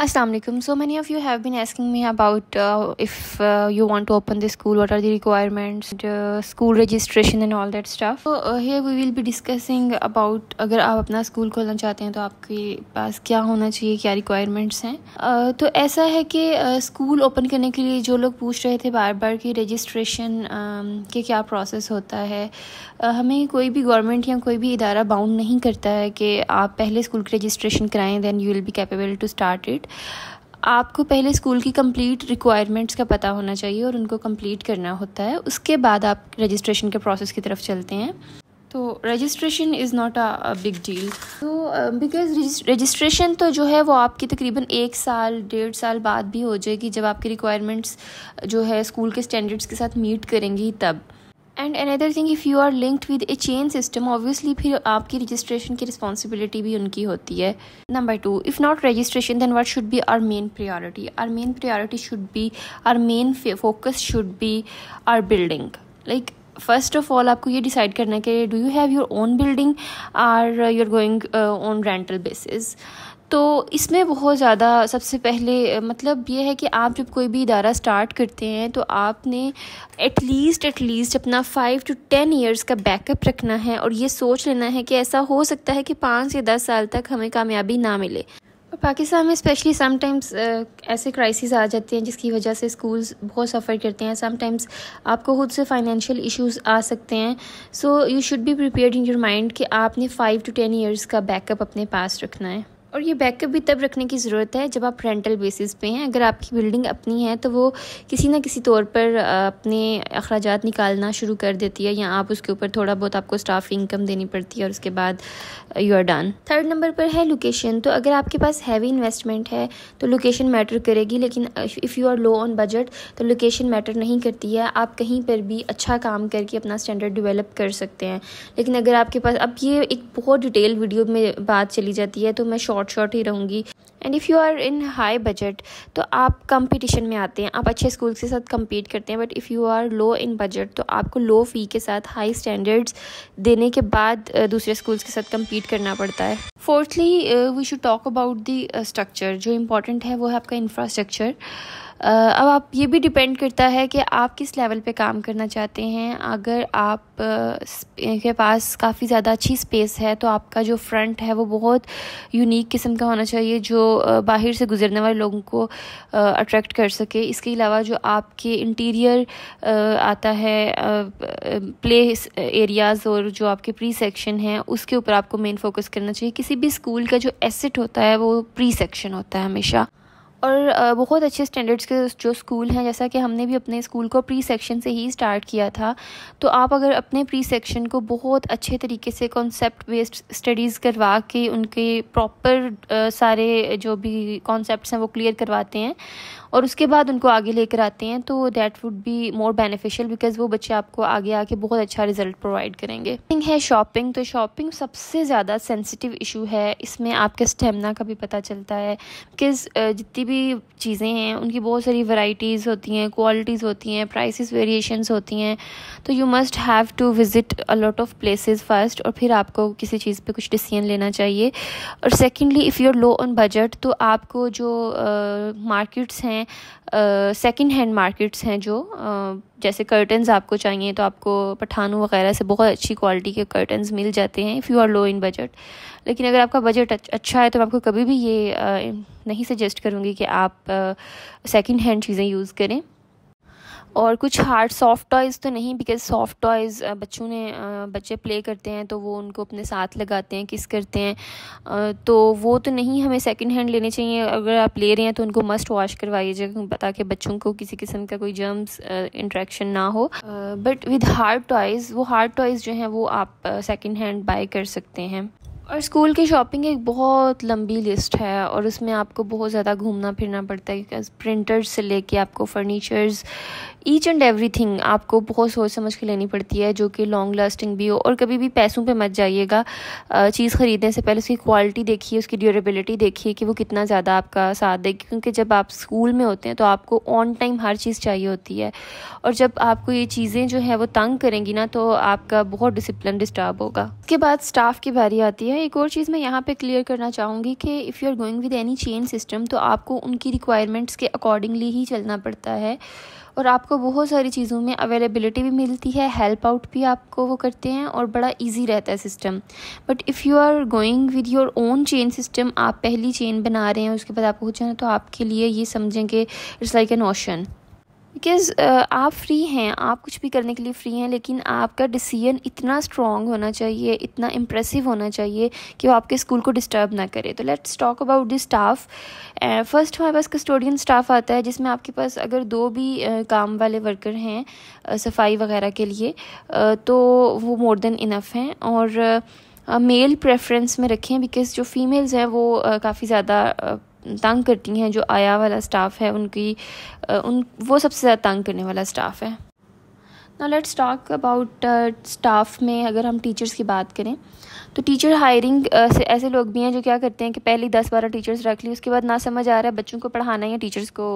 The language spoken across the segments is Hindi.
Aslam so many of you have been asking me about if you want to open the school what are the requirement school registration and all that staff here we will be discussing about अगर आप अपना स्कूल खोलना चाहते हैं तो आपके पास क्या होना चाहिए क्या रिक्वायरमेंट्स हैं uh, तो ऐसा है कि स्कूल uh, ओपन करने के लिए जो लोग पूछ रहे थे बार बार कि रजिस्ट्रेशन uh, um, के क्या प्रोसेस होता है uh, हमें कोई भी गवर्नमेंट या कोई भी इदारा बाउंड नहीं करता है कि आप पहले स्कूल की रजिस्ट्रेशन कराएँ then you will be capable to start it आपको पहले स्कूल की कंप्लीट रिक्वायरमेंट्स का पता होना चाहिए और उनको कंप्लीट करना होता है उसके बाद आप रजिस्ट्रेशन के प्रोसेस की तरफ चलते हैं तो registration is not a big deal तो बिकॉज रजिस्ट्रेशन तो जो है वो आपकी तकरीबन एक साल डेढ़ साल बाद भी हो जाएगी जब आपकी रिक्वायरमेंट्स जो है स्कूल के स्टैंडर्ड्स के साथ मीट करेंगी तब and another thing if you are linked with a chain system obviously फिर आपकी रजिस्ट्रेशन की रिस्पॉन्सिबिलिटी भी उनकी होती है number two if not registration then what should be our main priority our main priority should be our main focus should be our building like first of all आपको ये डिसाइड करना है कि do you have your own building or you are going on rental basis तो इसमें बहुत ज़्यादा सबसे पहले मतलब ये है कि आप जब कोई भी इदारा स्टार्ट करते हैं तो आपने एटलीस्ट एटलीस्ट अपना फ़ाइव टू टेन ईयर्स का बैकअप रखना है और ये सोच लेना है कि ऐसा हो सकता है कि पाँच से दस साल तक हमें कामयाबी ना मिले पाकिस्तान में स्पेशली समटाइम्स ऐसे क्राइसिस आ जाते हैं जिसकी वजह से स्कूल्स बहुत सफ़र करते हैं समटाइम्स आपको खुद से फाइनेंशियल इश्यूज आ सकते हैं so you should be prepared in your mind कि आपने फ़ाइव टू टेन इयर्स का बैकअप अपने पास रखना है और ये बैकअप भी तब रखने की ज़रूरत है जब आप रेंटल बेसिस पे हैं अगर आपकी बिल्डिंग अपनी है तो वो किसी ना किसी तौर पर अपने अखराज निकालना शुरू कर देती है या आप उसके ऊपर थोड़ा बहुत आपको स्टाफ इनकम देनी पड़ती है और उसके बाद you are done third number पर है लोकेशन तो अगर आपके पास हैवी इन्वेस्टमेंट है तो लोकेशन मैटर करेगी लेकिन if you are low on budget तो लोकेशन मैटर नहीं करती है आप कहीं पर भी अच्छा काम करके अपना स्टैंडर्ड डिवेलप कर सकते हैं लेकिन अगर आपके पास अब ये एक बहुत डिटेल वीडियो में बात चली जाती है तो मैं शॉर्ट शॉर्ट शॉर्ट ही रहूँगी and if you are in high budget तो आप कंपटीशन में आते हैं आप अच्छे स्कूल के साथ कम्पीट करते हैं but if you are low in budget तो आपको लो फ़ी के साथ हाई स्टैंडर्ड्स देने के बाद दूसरे स्कूल्स के साथ कम्पीट करना पड़ता है fourthly we should talk about the structure जो इंपॉर्टेंट है वो है आपका इंफ्रास्ट्रक्चर अब आप ये भी डिपेंड करता है कि आप किस लेवल पे काम करना चाहते हैं अगर आप के पास काफ़ी ज़्यादा अच्छी स्पेस है तो आपका जो फ्रंट है वो बहुत यूनिक किस्म का होना चाहिए जो बाहर से गुजरने वाले लोगों को अट्रैक्ट कर सके इसके अलावा जो आपके इंटीरियर आता है प्ले एरियाज़ और जो आपके प्री सेक्शन हैं उसके ऊपर आपको मेन फोकस करना चाहिए किसी भी स्कूल का जो एसेट होता है वो प्री सेक्शन होता है हमेशा और बहुत अच्छे स्टैंडर्ड्स के जो स्कूल हैं जैसा कि हमने भी अपने स्कूल को प्री सेक्शन से ही स्टार्ट किया था तो आप अगर अपने प्री सेक्शन को बहुत अच्छे तरीके से कॉन्सेप्ट बेस्ड स्टडीज़ करवा के उनके प्रॉपर सारे जो भी कॉन्सेप्ट हैं वो क्लियर करवाते हैं और उसके बाद उनको आगे लेकर आते हैं तो that would be more beneficial because वो बच्चे आपको आगे आके बहुत अच्छा रिजल्ट प्रोवाइड करेंगे थिंग है शॉपिंग तो शॉपिंग सबसे ज़्यादा सेंसिटिव इशू है इसमें आपके स्टेमिना का भी पता चलता है बिकॉज जितनी भी चीज़ें हैं उनकी बहुत सारी वराइटीज़ होती हैं क्वालिटीज़ होती हैं प्राइस वेरिएशन होती हैं तो you must have to visit a lot of place first और फिर आपको किसी चीज़ पर कुछ डिसीजन लेना चाहिए और secondly if you are low on budget तो आपको जो मार्केट्स uh, हैं हैं सेकंड हैंड मार्केट्स हैं जो आ, जैसे कर्टन्स आपको चाहिए तो आपको पठानों वगैरह से बहुत अच्छी क्वालिटी के कर्टन्स मिल जाते हैं if you are low in budget लेकिन अगर आपका बजट अच्छा है तो मैं आपको कभी भी ये आ, नहीं सजेस्ट करूँगी कि आप सेकेंड हैंड चीज़ें यूज़ करें और कुछ हार्ड सॉफ्ट टॉयज़ तो नहीं बिकॉज सॉफ्ट टॉयज़ बच्चों ने बच्चे प्ले करते हैं तो वो उनको अपने साथ लगाते हैं किस करते हैं तो वो तो नहीं हमें सेकेंड हैंड लेने चाहिए अगर आप ले रहे हैं तो उनको मस्ट वॉश करवाइएगा ताकि बच्चों को किसी किस्म का कोई जर्म्स इंट्रैक्शन ना हो बट विद हार्ड टॉयज़ वो हार्ड टॉयज़ जो हैं वो आप सेकेंड हैंड बाई कर सकते हैं और स्कूल की शॉपिंग एक बहुत लंबी लिस्ट है और उसमें आपको बहुत ज़्यादा घूमना फिरना पड़ता है क्योंकि प्रिंटर्स से लेके आपको फर्नीचर्स ईच एंड एवरीथिंग आपको बहुत सोच समझ के लेनी पड़ती है जो कि लॉन्ग लास्टिंग भी हो और कभी भी पैसों पे मत जाइएगा चीज़ ख़रीदने से पहले उसकी क्वालिटी देखिए उसकी ड्यूरेबिलिटी देखिए कि वो कितना ज़्यादा आपका साथ देगी क्योंकि जब आप स्कूल में होते हैं तो आपको ऑन टाइम हर चीज़ चाहिए होती है और जब आपको ये चीज़ें जो है वो तंग करेंगी ना तो आपका बहुत डिसिप्लिन डिस्टर्ब होगा उसके बाद स्टाफ की बारी आती है एक और चीज़ मैं यहाँ पे क्लियर करना चाहूँगी कि if you are going with any chain system तो आपको उनकी रिक्वायरमेंट्स के अकॉर्डिंगली ही चलना पड़ता है और आपको बहुत सारी चीज़ों में अवेलेबिलिटी भी मिलती है हेल्प आउट भी आपको वो करते हैं और बड़ा इजी रहता है system but if you are going with your own chain system आप पहली चेन बना रहे हैं उसके बाद आप कुछ हैं तो आपके लिए ये समझें कि it's like an ocean because uh, आप फ्री हैं आप कुछ भी करने के लिए फ्री हैं लेकिन आपका डिसीजन इतना स्ट्रॉन्ग होना चाहिए इतना इम्प्रेसिव होना चाहिए कि वो आपके स्कूल को डिस्टर्ब ना करे तो let's talk about the staff first हमारे पास कस्टोडियन स्टाफ आता है जिसमें आपके पास अगर दो भी uh, काम वाले वर्कर हैं uh, सफाई वगैरह के लिए uh, तो वो मोर देन इनफ हैं और मेल uh, प्रेफरेंस में रखें बिकॉज़ जो फीमेल्स हैं वो uh, काफ़ी ज़्यादा uh, तंग करती हैं जो आया वाला स्टाफ है उनकी उन वो सबसे ज़्यादा तंग करने वाला स्टाफ है ना लेट्स टॉक अबाउट स्टाफ में अगर हम टीचर्स की बात करें तो टीचर हायरिंग uh, से ऐसे लोग भी हैं जो क्या करते हैं कि पहले दस बारह टीचर्स रख ली उसके बाद ना समझ आ रहा है बच्चों को पढ़ाना है या टीचर्स को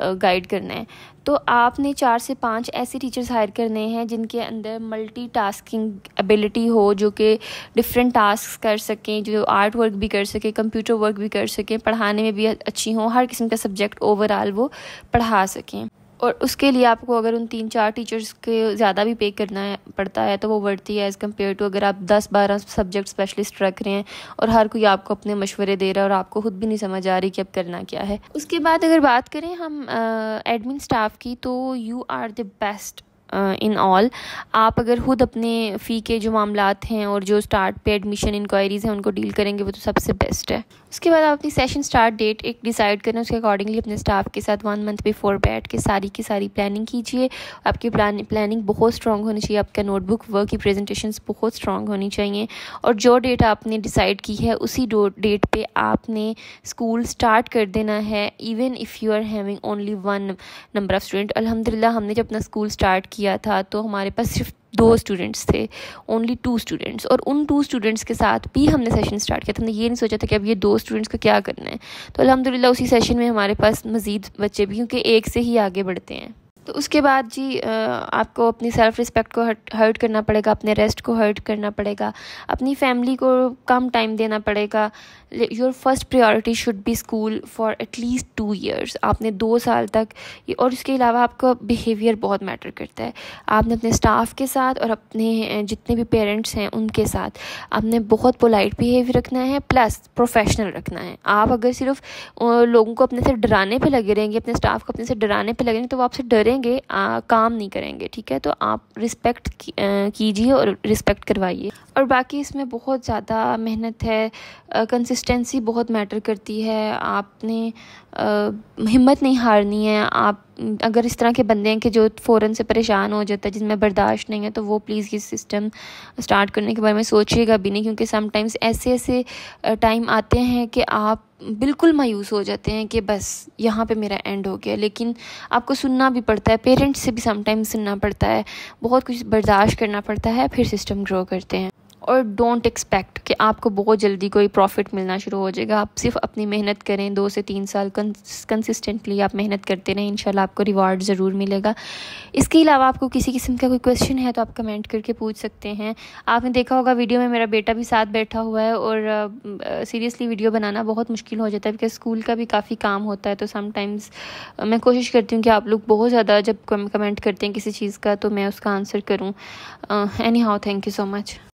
गाइड uh, करना है तो आपने चार से पाँच ऐसे टीचर्स हायर करने हैं जिनके अंदर मल्टी टास्किंग एबिलिटी हो जो कि डिफरेंट टास्क कर सकें जो आर्ट वर्क भी कर सकें कंप्यूटर वर्क भी कर सकें पढ़ाने में भी अच्छी हों हर किस्म का सब्जेक्ट ओवरऑल वो पढ़ा सकें और उसके लिए आपको अगर उन तीन चार टीचर्स के ज़्यादा भी पे करना है पड़ता है तो वो बढ़ती है एज़ कम्पेयर टू अगर आप दस बारह सब्जेक्ट स्पेशलिस्ट रख रहे हैं और हर कोई आपको अपने मशवरे दे रहा है और आपको खुद भी नहीं समझ आ रही कि अब करना क्या है उसके बाद अगर बात करें हम एडमिन स्टाफ की तो you are the best in all आप अगर खुद अपने फ़ी के जो मामला हैं और जो स्टार्ट पे एडमिशन इंक्वायरीज़ हैं उनको डील करेंगे वो तो सबसे बेस्ट है उसके बाद आप अपनी सेशन स्टार्ट डेट एक डिसाइड करें उसके अकॉर्डिंगली अपने स्टाफ के साथ वन मंथ बिफोर बैठ के सारी की सारी प्लानिंग कीजिए आपकी प्लान प्लानिंग बहुत स्ट्रॉन्ग होनी चाहिए आपका नोटबुक वर्क की प्रेजेंटेशन बहुत स्ट्रांग होनी चाहिए और जो डेट आपने डिसाइड की है उसी डेट पर आपने स्कूल स्टार्ट कर देना है even if you are having only one number of student अलहमदिल्ला हमने जब अपना स्कूल स्टार्ट किया किया था तो हमारे पास सिर्फ दो स्टूडेंट्स थे ओनली टू स्टूडेंट्स और उन टू स्टूडेंट्स के साथ भी हमने सेशन स्टार्ट किया था हमने ये नहीं सोचा था कि अब ये दो स्टूडेंट्स का क्या करना है तो अलहमदिल्ला उसी सेशन में हमारे पास मज़ीद बच्चे भी क्योंकि एक से ही आगे बढ़ते हैं तो उसके बाद जी आपको अपनी सेल्फ रिस्पेक्ट को हर्ट करना पड़ेगा अपने रेस्ट को हर्ट करना पड़ेगा अपनी फैमिली को कम टाइम देना पड़ेगा your first priority should be school for at least two years आपने दो साल तक और इसके अलावा आपका बिहेवियर बहुत मैटर करता है आपने अपने स्टाफ के साथ और अपने जितने भी पेरेंट्स हैं उनके साथ आपने बहुत पोलाइट बिहेवियर रखना है प्लस प्रोफेशनल रखना है आप अगर सिर्फ लोगों को अपने से डराने पर लगे रहेंगे अपने स्टाफ को अपने से डराने पर लगेंगे तो वो आपसे डरे करेंगे आ, काम नहीं करेंगे ठीक है तो आप रिस्पेक्ट कीजिए और रिस्पेक्ट करवाइए और बाकी इसमें बहुत ज़्यादा मेहनत है कंसिस्टेंसी बहुत मैटर करती है आपने आ, हिम्मत नहीं हारनी है आप अगर इस तरह के बंदे हैं कि जो फ़ौरन से परेशान हो जाता है जिनमें बर्दाश्त नहीं है तो वो प्लीज़ ये सिस्टम स्टार्ट करने के बारे में सोचिएगा भी नहीं क्योंकि समटाइम्स ऐसे ऐसे टाइम आते हैं कि आप बिल्कुल मायूस हो जाते हैं कि बस यहाँ पे मेरा एंड हो गया लेकिन आपको सुनना भी पड़ता है पेरेंट्स से भी समटाइम्स सुनना पड़ता है बहुत कुछ बर्दाश्त करना पड़ता है फिर सिस्टम ग्रो करते हैं और डोंट एक्सपेक्ट कि आपको बहुत जल्दी कोई प्रॉफिट मिलना शुरू हो जाएगा आप सिर्फ अपनी मेहनत करें दो से तीन साल कंसिस्टेंटली आप मेहनत करते रहें इंशाल्लाह आपको रिवार्ड ज़रूर मिलेगा इसके अलावा आपको किसी किस्म का कोई क्वेश्चन है तो आप कमेंट करके पूछ सकते हैं आपने देखा होगा वीडियो में मेरा बेटा भी साथ बैठा हुआ है और सीरियसली वीडियो बनाना बहुत मुश्किल हो जाता है बिकॉज स्कूल का भी काफ़ी काम होता है तो समटाइम्स मैं कोशिश करती हूँ कि आप लोग बहुत ज़्यादा जब कमेंट करते हैं किसी चीज़ का तो मैं उसका आंसर करूँ anyhow thank you so much